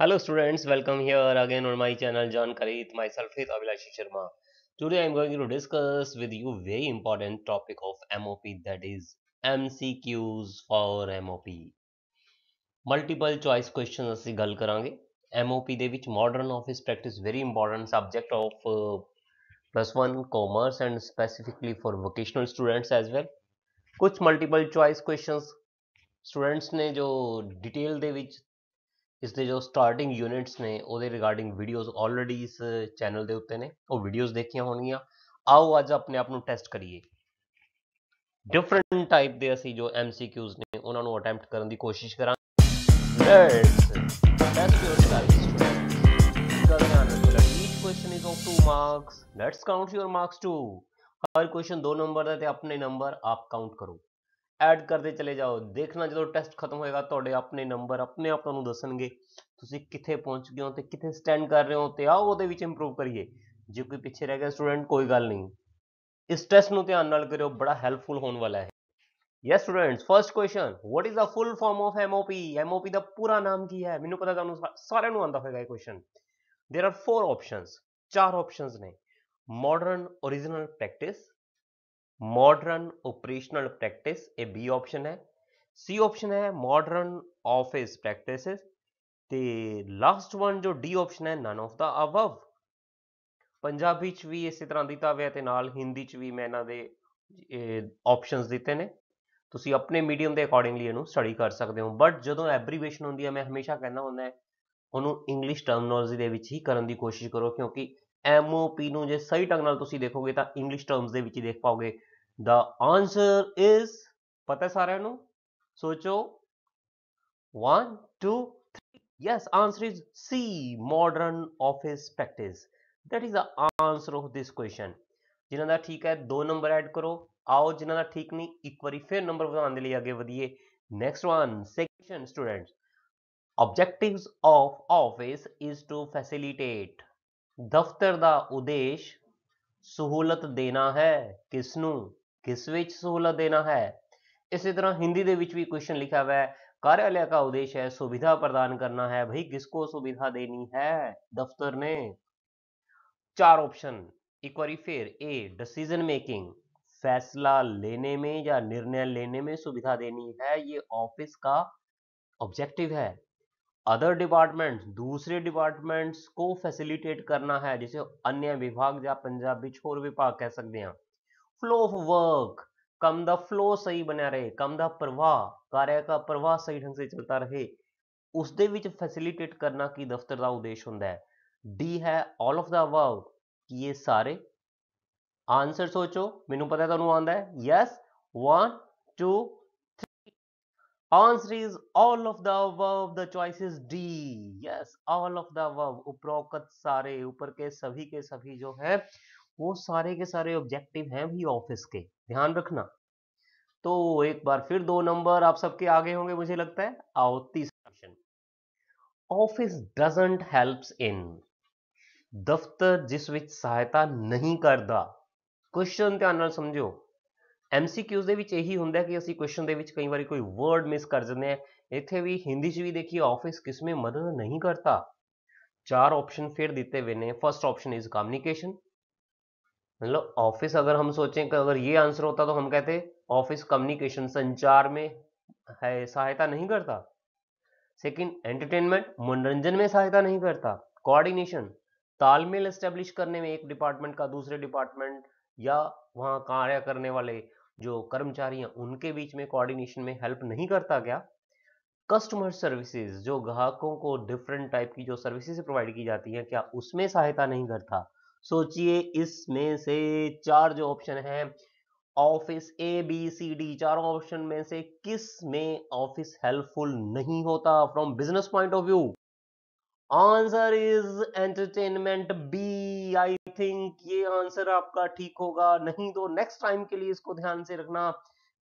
Hello students, welcome here again on my channel John Karit, myself with Abhilashi Sharma. Today I am going to discuss with you very important topic of MOP that is MCQs for MOP. Multiple choice questions ਅਸੀਂ ਗੱਲ ਕਰਾਂਗੇ MOP ਦੇ ਵਿੱਚ modern office practice very important subject of uh, plus 1 commerce and specifically for vocational students as well. ਕੁਝ multiple choice questions students ਨੇ ਜੋ detail ਦੇ ਵਿੱਚ ਇਸ ਦੇ ਜੋ ਸਟਾਰਟਿੰਗ ਯੂਨਿਟਸ ਨੇ ਉਹਦੇ ਰਿਗਾਰਡਿੰਗ ਵੀਡੀਓਜ਼ ਆਲਰੇਡੀ ਇਸ ਚੈਨਲ ਦੇ ਉੱਤੇ ਨੇ ਉਹ ਵੀਡੀਓਜ਼ ਦੇਖੀਆਂ ਹੋਣਗੀਆਂ ਆਓ ਅੱਜ ਆਪਣੇ ਆਪ ਨੂੰ ਟੈਸਟ ਕਰੀਏ ਡਿਫਰੈਂਟ ਟਾਈਪ ਦੇ ਅਸੀਂ ਜੋ ਐਮਸੀਕਿਊਜ਼ ਨੇ ਉਹਨਾਂ ਨੂੰ ਅਟੈਂਪਟ ਕਰਨ ਦੀ ਕੋਸ਼ਿਸ਼ ਕਰਾਂਗੇ let's test yourself student ਕਰਨ question is of 2 marks let's count your marks to ਹਰ ਕੁਐਸਚਨ 2 ਨੰਬਰ ਦਾ ਤੇ ਆਪਣੇ ਨੰਬਰ ਆਪ ਕਾਊਂਟ ਕਰੋ ਐਡ ਕਰਦੇ ਚਲੇ ਜਾਓ ਦੇਖਣਾ ਜਦੋਂ ਟੈਸਟ ਖਤਮ ਹੋਏਗਾ ਤੁਹਾਡੇ ਆਪਣੇ ਨੰਬਰ ਆਪਣੇ ਆਪ ਤੁਹਾਨੂੰ ਦੱਸਣਗੇ ਤੁਸੀਂ ਕਿੱਥੇ ਪਹੁੰਚ ਗਏ ਹੋ ਤੇ ਕਿੱਥੇ ਸਟੈਂਡ ਕਰ ਰਹੇ ਹੋ ਤੇ ਆਓ ਉਹਦੇ ਵਿੱਚ ਇੰਪਰੂਵ ਕਰੀਏ ਜੇ ਕੋਈ ਪਿੱਛੇ ਰਹਿ ਗਿਆ ਸਟੂਡੈਂਟ ਕੋਈ ਗੱਲ ਨਹੀਂ ਇਸ ਟੈਸਟ ਨੂੰ ਧਿਆਨ ਨਾਲ ਕਰਿਓ ਬੜਾ ਹੈਲਪਫੁਲ ਹੋਣ ਵਾਲਾ ਹੈ yes students first question what is the full form of MOP MOP ਦਾ ਪੂਰਾ ਨਾਮ ਕੀ ਹੈ ਮੈਨੂੰ ਪਤਾ ਤੁਹਾਨੂੰ ਸਾਰਿਆਂ ਨੂੰ ਆਂਦਾ ਹੋਵੇਗਾ ਇਹ question there are four options ਚਾਰ ਆਪਸ਼ਨਸ ਨੇ modern origignal practice modern operational practice ਇਹ ਬੀ ਆਪਸ਼ਨ ਹੈ ਸੀ ਆਪਸ਼ਨ ਹੈ ਮਾਡਰਨ ਆਫਿਸ ਪ੍ਰੈਕਟਿਸਸ ਤੇ ਲਾਸਟ ਵਨ ਜੋ ਡੀ ਆਪਸ਼ਨ ਹੈ none of the above Punjabi ਚ ਵੀ ਇਸੇ ਤਰ੍ਹਾਂ ਦਿੱਤਾ ਹੋਇਆ ਤੇ ਨਾਲ ਹਿੰਦੀ ਚ ਵੀ ਮੈਂ ਇਹਨਾਂ ਦੇ ਆਪਸ਼ਨਸ ਦਿੱਤੇ ਨੇ ਤੁਸੀਂ ਆਪਣੇ ਮੀਡੀਅਮ ਦੇ ਅਕੋਰਡਿੰਗਲੀ ਇਹਨੂੰ ਸਟੱਡੀ ਕਰ ਸਕਦੇ ਹੋ ਬਟ ਜਦੋਂ ਐਬਰੀਵੇਸ਼ਨ ਹੁੰਦੀ ਹੈ ਮੈਂ ਹਮੇਸ਼ਾ ਕਹਿੰਦਾ ਹੁੰਦਾ ਹੈ ਉਹਨੂੰ ਇੰਗਲਿਸ਼ ਟਰਮਨੋਲੋਜੀ ਦੇ ਵਿੱਚ ਹੀ ਕਰਨ ਦੀ ਕੋਸ਼ਿਸ਼ ਕਰੋ ਕਿਉਂਕਿ ਐਮਓਪੀ ਨੂੰ ਜੇ ਸਹੀ ਢੰਗ ਨਾਲ ਤੁਸੀਂ ਦੇਖੋਗੇ ਤਾਂ ਇੰਗਲਿਸ਼ ਟਰਮਸ ਦੇ ਵਿੱਚ ਹੀ ਦੇਖ ਪਾਓਗੇ ਦਾ ਆਨਸਰ ਇਜ਼ ਪਤਾ ਸਾਰਿਆਂ ਨੂੰ ਸੋਚੋ 1 2 3 yes answer is C modern office practice that is the answer of this question ਜਿਨ੍ਹਾਂ ਦਾ ਠੀਕ ਹੈ 2 ਨੰਬਰ ਐਡ ਕਰੋ ਆਓ ਜਿਨ੍ਹਾਂ ਦਾ ਠੀਕ ਨਹੀਂ ਇੱਕ ਵਾਰੀ ਫਿਰ ਨੰਬਰ ਵਧਾਉਣ ਦੇ ਲਈ ਅੱਗੇ ਵਧੀਏ next one section students objectives of office is to facilitate ਦਫ਼ਤਰ ਦਾ ਉਦੇਸ਼ ਸਹੂਲਤ ਦੇਣਾ ਹੈ ਕਿਸ ਨੂੰ किस ਵਿੱਚ ਸਹੂਲਤ ਦੇਣਾ ਹੈ तरह हिंदी के क्वेश्चन लिखा हुआ है कार्यालय का उद्देश्य है सुविधा प्रदान करना है भाई किसको सुविधा देनी है दफ्तर ने चार ऑप्शन एक बार फिर ए डिसीजन मेकिंग फैसला लेने में या निर्णय लेने में सुविधा देनी है ये ऑफिस का ऑब्जेक्टिव है अदर डिपार्टमेंट दूसरे डिपार्टमेंट्स को फैसिलिटेट करना है जिसे अन्य विभाग या पंजाबी छोर विभाग कह सकते हैं flow of work come the flow सही ਬਣਿਆ ਰਹੇ ਕਮ ਦਾ ਪ੍ਰਵਾਹ ਕਾਰਜ ਦਾ ਪ੍ਰਵਾਹ ਸਹੀ ਢੰਗ ਸੇ ਚਲਤਾ ਰਹੇ ਉਸ ਦੇ ਵਿੱਚ ਫੈਸਿਲਿਟੇਟ ਕਰਨਾ ਕੀ ਦਫ਼ਤਰ ਦਾ ਉਦੇਸ਼ ਹੁੰਦਾ ਹੈ ਡੀ ਹੈ ਆਲ ਆਫ ਦਾ ਅਬਵ ਕਿ ਇਹ ਸਾਰੇ ਆਨਸਰ ਸੋਚੋ ਮੈਨੂੰ ਪਤਾ ਤੁਹਾਨੂੰ ਆਉਂਦਾ ਹੈ yes 1 2 3 answer is all of the above the choice is D yes all of the above ਉਪਰੋक्त सारे ऊपर के सभी के सभी जो है वो सारे के सारे ऑब्जेक्टिव हैं भी ऑफिस के ध्यान रखना तो एक बार फिर दो नंबर आप सबके आगे होंगे मुझे लगता है आओ तीसरा ऑफिस डजेंट हेल्प्स इन दफ्तर जिस विच सहायता नहीं करता क्वेश्चन ध्यान समझो एमसीक्यूज यही होंगे कि अभी क्वेश्चन कई बार कोई वर्ड मिस कर देने इतने भी हिंदी च भी देखिए ऑफिस किसमें मदद नहीं करता चार ऑप्शन फिर दिते हुए फर्स्ट ऑप्शन इज कम्युनीकेशन मतलब ऑफिस अगर हम सोचें कि अगर ये आंसर होता तो हम कहते ऑफिस कम्युनिकेशन संचार में है सहायता नहीं करता सेकंड एंटरटेनमेंट मनोरंजन में सहायता नहीं करता कोऑर्डिनेशन तालमेल एस्टेब्लिश करने में एक डिपार्टमेंट का दूसरे डिपार्टमेंट या वहां कार्य करने वाले जो कर्मचारी हैं उनके बीच में कोऑर्डिनेशन में हेल्प नहीं करता क्या कस्टमर सर्विसेज जो ग्राहकों को डिफरेंट टाइप की जो सर्विसेज प्रोवाइड की जाती है क्या उसमें सहायता नहीं करता सोचिए इसमें से चार जो ऑप्शन है office A B C D चारों ऑप्शन में से किस में ऑफिस हेल्पफुल नहीं होता from business point of view answer is entertainment B I think ये आंसर आपका ठीक होगा नहीं तो नेक्स्ट टाइम के लिए इसको ध्यान से रखना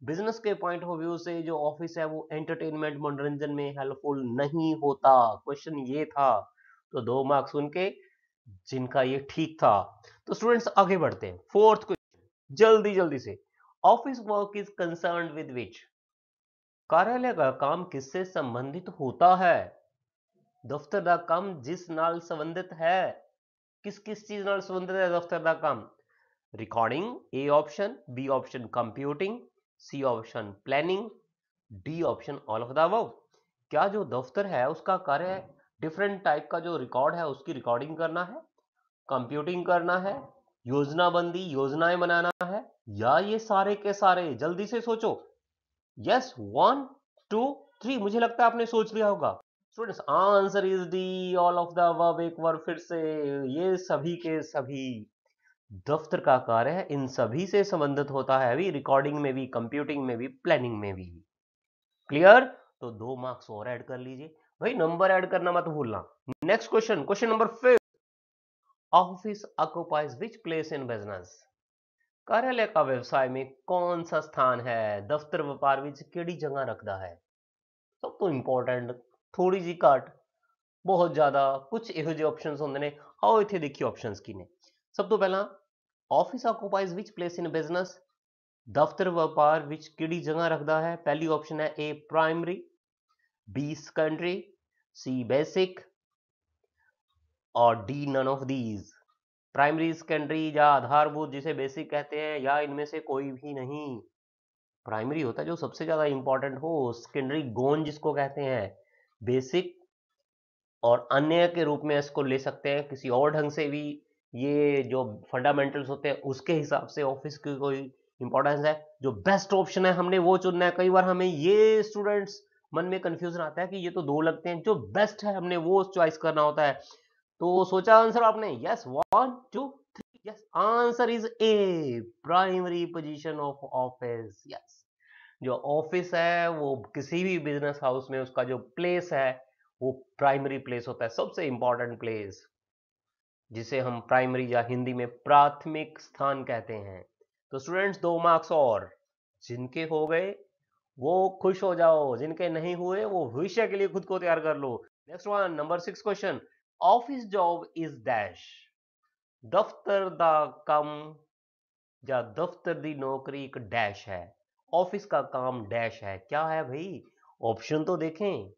बिजनेस के पॉइंट ऑफ व्यू से जो ऑफिस है वो एंटरटेनमेंट मनोरंजन में हेल्पफुल नहीं होता क्वेश्चन ये था तो दो मार्क्स उनके जिनका ये ठीक था तो स्टूडेंट्स आगे बढ़ते हैं फोर्थ क्वेश्चन जल्दी जल्दी से office work is concern with which कार्यालय का काम किससे संबंधित होता है दफ्तर का काम जिस नाल संबंधित है किस किस चीज नाल संबंधित है दफ्तर का काम recording A option B option computing C option planning D option all of the above क्या जो दफ्तर है उसका कार्य डिफरेंट टाइप का जो रिकॉर्ड है उसकी रिकॉर्डिंग करना है कंप्यूटिंग करना है योजनाबंदी योजनाएं बनाना है या ये सारे के सारे जल्दी से सोचो यस वन टू थ्री मुझे लगता है आपने सोच लिया होगा students answer is D all of the above एक बार फिर से ये सभी के सभी दफ्तर का कार्य है इन सभी से संबंधित होता है अभी रिकॉर्डिंग में भी कंप्यूटिंग में भी प्लानिंग में भी क्लियर तो दो मार्क्स और ऐड कर लीजिए भाई नंबर ऐड करना मत भूलना next question question number fifth office occupies which place in business कार्यालय का व्यवसाय में कौन सा स्थान है दफ्तर व्यापार जगह रखता है सब तो इंपॉर्टेंट थोड़ी जी घट बहुत ज्यादा कुछ यह ऑप्शन होंगे ने आओ इतने देखिए ऑप्शन की ने सब तो पहला office occupies which place in business दफ्तर व्यापार जगह रखता है पहली ऑप्शन है A primary B secondary, C basic और D none of these. Primary secondary या आधारभूत जिसे बेसिक कहते हैं या इनमें से कोई भी नहीं प्राइमरी होता है जो सबसे ज्यादा इंपॉर्टेंट हो सेकेंडरी गोन जिसको कहते हैं बेसिक और अन्य के रूप में इसको ले सकते हैं किसी और ढंग से भी ये जो फंडामेंटल्स होते हैं उसके हिसाब से ऑफिस की कोई इंपॉर्टेंस है जो बेस्ट ऑप्शन है हमने वो चुनना है कई बार हमें ये स्टूडेंट्स मन में कंफ्यूजन आता है कि ये तो दो लगते हैं जो बेस्ट है हमने वो चॉइस करना होता है तो सोचा आंसर आपने yes one two three yes answer is A primary position of office yes जो ऑफिस है वो किसी भी बिजनेस हाउस में उसका जो प्लेस है वो प्राइमरी प्लेस होता है सबसे इंपॉर्टेंट प्लेस जिसे हम प्राइमरी या हिंदी में प्राथमिक स्थान कहते हैं तो स्टूडेंट्स दो मार्क्स और जिनके हो गए वो खुश हो जाओ जिनके नहीं हुए वो भविष्य के लिए खुद को तैयार कर लो next one number six question office job is dash दफ्तर द कम या दफ्तर दी नौकरी एक डैश है ऑफिस का काम डैश है क्या है भाई ऑप्शन तो देखें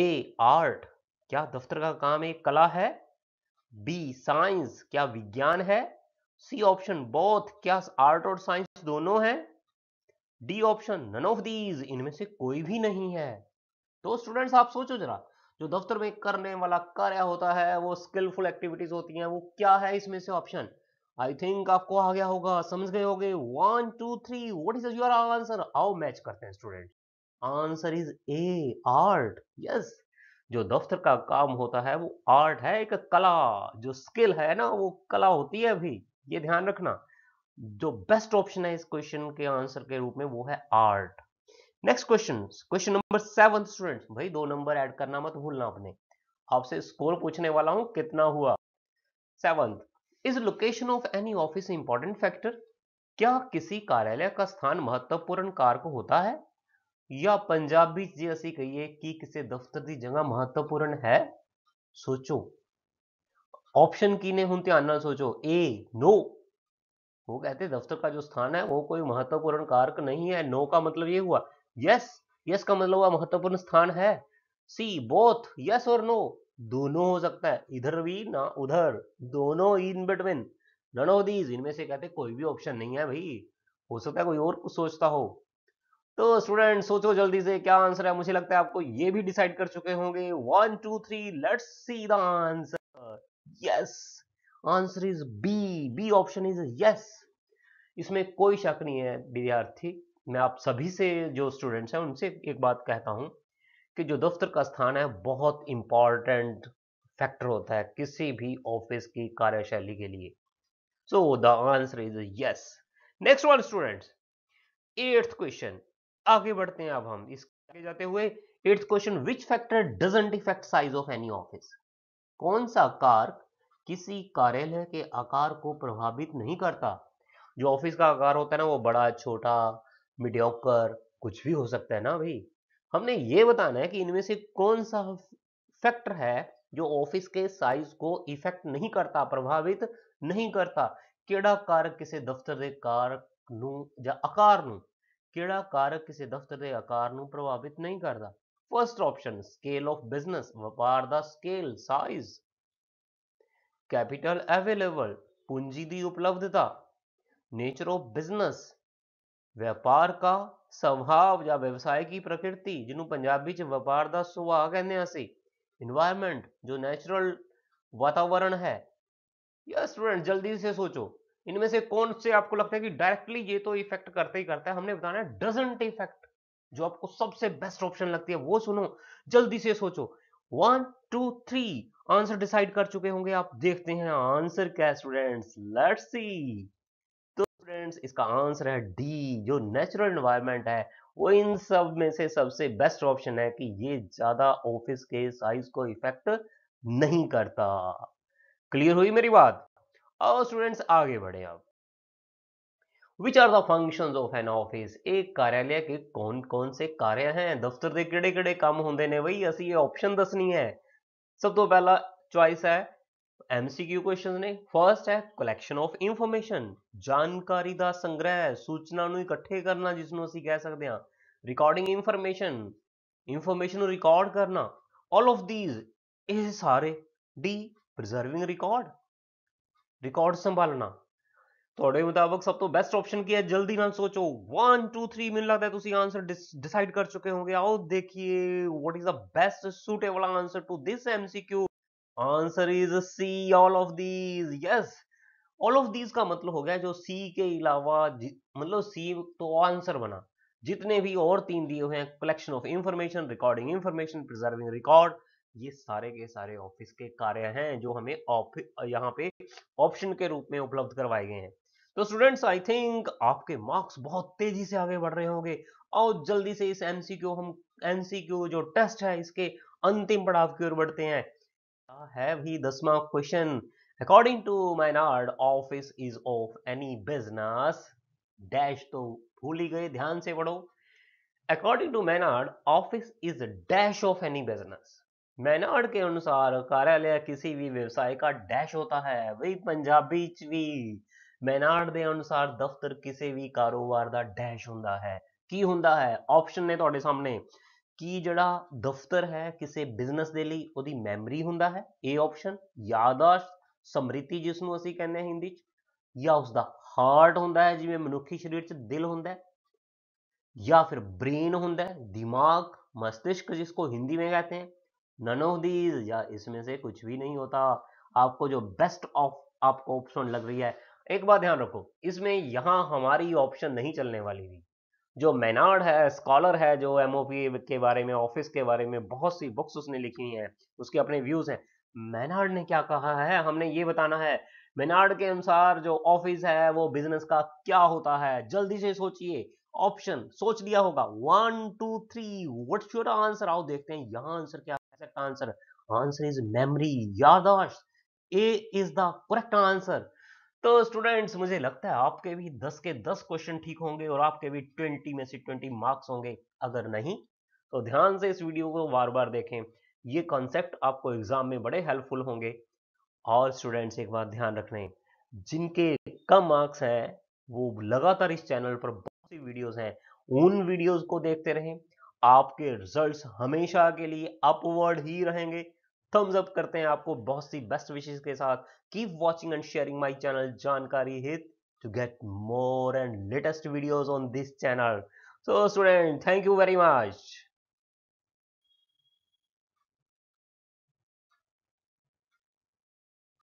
ए आर्ट क्या दफ्तर का काम एक कला है बी साइंस क्या विज्ञान है सी ऑप्शन बोथ क्या आर्ट और साइंस दोनों है D option none of these इनमें से कोई भी नहीं है तो स्टूडेंट्स आप सोचो जरा जो दफ्तर में करने वाला कार्य होता है वो स्किलफुल एक्टिविटीज होती हैं वो क्या है इसमें से ऑप्शन आई थिंक आपको आ गया होगा समझ गए होगे one two three what is your answer आओ मैच करते हैं student answer is A art yes जो दफ्तर का काम होता है वो आर्ट है एक कला जो स्किल है ना वो कला होती है अभी ये ध्यान रखना जो बेस्ट ऑप्शन है इस क्वेश्चन के आंसर के रूप में वो है art next question question number seven student भाई दो नंबर ऐड करना मत भूलना अपने आपसे स्कोर पूछने वाला हूं कितना हुआ seventh is location of any office important factor क्या किसी कार्यालय का स्थान महत्वपूर्ण कारक होता है या पंजाबी जी असी कहिए कि किसी दफ्तर की जगह महत्वपूर्ण है सोचो ऑप्शन की ने हूं ध्यान सोचो ए नो वो कहते दफ्तर का जो स्थान है वो कोई महत्वपूर्ण कारक नहीं है नो का मतलब ये हुआ यस यस का मतलब हुआ महत्वपूर्ण स्थान है सी बोथ यस और नो दोनों हो सकता है इधर भी ना उधर दोनों in between none of these इनमें से कहते कोई भी ऑप्शन नहीं है भाई हो सकता है कोई और कुछ सोचता हो तो स्टूडेंट सोचो जल्दी से क्या आंसर है मुझे लगता है आपको ये भी डिसाइड कर चुके होंगे one two three let's see the answer yes answer is B B option is yes इसमें कोई शक नहीं है विद्यार्थी मैं आप सभी से जो स्टूडेंट्स हैं उनसे एक बात कहता हूं कि जो दफ्तर का स्थान है बहुत इंपॉर्टेंट फैक्टर होता है किसी भी ऑफिस की कार्यशैली के लिए so the answer is yes next one students eighth question आगे बढ़ते हैं अब हम इस जाते हुए eighth question which factor doesn't affect size of any office कौन सा कार्क किसी कार्यालय के आकार को प्रभावित नहीं करता जो ऑफिस का आकार होता है ना वो बड़ा छोटा मिडियोकर कुछ भी हो सकता है ना भाई हमने ये बताना है कि इनमें से कौन सा फैक्टर है जो ऑफिस के साइज को इफेक्ट नहीं करता प्रभावित नहीं करता केड़ा कारक किसे दफ्तर के कारक ਨੂੰ ਜਾਂ ਆਕਾਰ ਨੂੰ ਕਿਹੜਾ ਕਾਰਕ ਕਿਸੇ ਦਫ਼ਤਰ ਦੇ ਆਕਾਰ ਨੂੰ ਪ੍ਰਭਾਵਿਤ ਨਹੀਂ ਕਰਦਾ first option scale of business capital available पूंजी की उपलब्धता नेचर ऑफ बिजनेस व्यापार का स्वभाव या व्यवसाय की प्रकृति ਜਿਹਨੂੰ ਪੰਜਾਬੀ ਚ ਵਪਾਰ ਦਾ ਸੁਭਾਅ ਕਹਿੰਦੇ ਆ ਅਸੀਂ এনवायरमेंट है या स्टूडेंट जल्दी से सोचो इनमें से कौन से आपको लगता है कि डायरेक्टली ये तो इफेक्ट करते ही करता है हमने बताना है डजेंट इफेक्ट जो आपको सबसे बेस्ट ऑप्शन लगती है वो सुनो जल्दी से सोचो one two three answer decide कर चुके होंगे आप देखते हैं आंसर क्या स्टूडेंट्स लेट्स सी तो स्टूडेंट्स इसका आंसर है डी जो नेचुरल एनवायरनमेंट है वो इन सब में से सबसे बेस्ट ऑप्शन है कि ये ज्यादा ऑफिस के साइज को इफेक्ट नहीं करता क्लियर हुई मेरी बात और स्टूडेंट्स आगे बढ़े अब which are the function of an office एक कार्यालय के कौन कौन से कार्य हैं दफ्तर के ਕਿਹੜੇ ਕਿਹੜੇ काम होंगे ने ਬਈ ਅਸੀਂ ये ऑप्शन दसनी है ਸਭ ਤੋਂ ਪਹਿਲਾ ਚੁਆਇਸ ਹੈ ਐਮਸੀਕਿਊ ਕੁਐਸਚਨਸ ਨੇ ਫਰਸਟ ਹੈ ਕਲੈਕਸ਼ਨ ਆਫ ਇਨਫੋਰਮੇਸ਼ਨ ਜਾਣਕਾਰੀ ਦਾ ਸੰਗ੍ਰਹਿ ਸੂਚਨਾ ਨੂੰ ਇਕੱਠੇ ਕਰਨਾ ਜਿਸ ਨੂੰ ਅਸੀਂ ਕਹਿ ਸਕਦੇ ਹਾਂ ਰਿਕਾਰਡਿੰਗ ਇਨਫੋਰਮੇਸ਼ਨ ਇਨਫੋਰਮੇਸ਼ਨ ਨੂੰ ਰਿਕਾਰਡ ਕਰਨਾ ਆਲ ਆਫ ਥੀਸ ਇਹ ਸਾਰੇ ਡੀ ਪ੍ਰੀਜ਼ਰਵਿੰਗ ਰਿਕਾਰਡ ਰਿਕਾਰਡ ਸੰਭਾਲਣਾ ਤੁਹਾਡੇ ਮੁਤਾਬਕ ਸਭ ਤੋਂ ਬੈਸਟ ਆਪਸ਼ਨ ਕੀ ਹੈ ਜਲਦੀ ਨਾਲ ਸੋਚੋ 1 2 3 ਮੈਨੂੰ ਲੱਗਦਾ ਤੁਸੀਂ ਆਨਸਰ ਡਿਸਾਈਡ ਕਰ ਚੁੱਕੇ ਹੋਗੇ ਆਓ ਦੇਖੀਏ what is the best suitable answer to this MCQ answer is C all of these yes all of these का मतलब हो गया जो सी के अलावा मतलब सी तो आंसर बना जितने भी और तीन दिए हुए हैं collection of information recording information preserving record ये सारे के सारे ऑफिस के कार्य हैं जो हमें यहाँ पे ऑप्शन के रूप में उपलब्ध करवाए गए हैं तो स्टूडेंट्स आई थिंक आपके मार्क्स बहुत तेजी से आगे बढ़ रहे होंगे और जल्दी से इस एमसीक्यू हम एमसीक्यू जो टेस्ट है इसके अंतिम पड़ाव की ओर बढ़ते हैं है भी दसवा question according to Maynard office is of any business dash तो भूल ही गए ध्यान से पढ़ो according to Maynard office is dash of any business Maynard के अनुसार कार्यालय किसी भी व्यवसाय का डैश होता है वही पंजाबी वी मैनार्ड के अनुसार दफ्तर किसी भी कारोबार का डैश हों की हों ऑप्शन ने थोड़े सामने कि जड़ा दफ्तर है किसी बिजनेस के लिए वो मैमरी हों ऑप्शन यादाश्त समृति जिसनों असं कहने हिंदी या उसका हार्ट हों जिमें मनुखी शरीर च दिल हों या फिर ब्रेन हों दिमाग मस्तिष्क जिसको हिंदी में कहते हैं नन ऑफ दीज या इसमें से कुछ भी नहीं होता आपको जो बेस्ट ऑफ आपको ऑप्शन लग रही है एक बात ध्यान रखो इसमें यहाँ हमारी ऑप्शन नहीं चलने वाली थी जो मैनार्ड है स्कॉलर है जो एम के बारे में ऑफिस के बारे में बहुत सी बुक्स उसने लिखी हैं उसके अपने व्यूज हैं मैनार्ड ने क्या कहा है हमने ये बताना है मैनार्ड के अनुसार जो ऑफिस है वो बिजनेस का क्या होता है जल्दी से सोचिए ऑप्शन सोच लिया होगा one two three what your answer आओ देखते हैं यहाँ आंसर क्या आंसर आंसर इज मेमरी यादाश्त A is the correct answer तो स्टूडेंट्स मुझे लगता है आपके भी 10 के 10 क्वेश्चन ठीक होंगे और आपके भी 20 में से 20 मार्क्स होंगे अगर नहीं तो ध्यान से इस वीडियो को बार बार देखें ये कॉन्सेप्ट आपको एग्जाम में बड़े हेल्पफुल होंगे और स्टूडेंट्स एक बात ध्यान रख लें जिनके कम मार्क्स हैं वो लगातार इस चैनल पर बहुत सी वीडियोज हैं उन वीडियोज को देखते रहें आपके रिजल्ट्स हमेशा के लिए अपवर्ड ही रहेंगे थम्स अप करते हैं आपको बहुत सी बेस्ट विशेष के साथ keep watching and sharing my channel जानकारी हित to get more and latest videos on this channel. So student, thank you very much.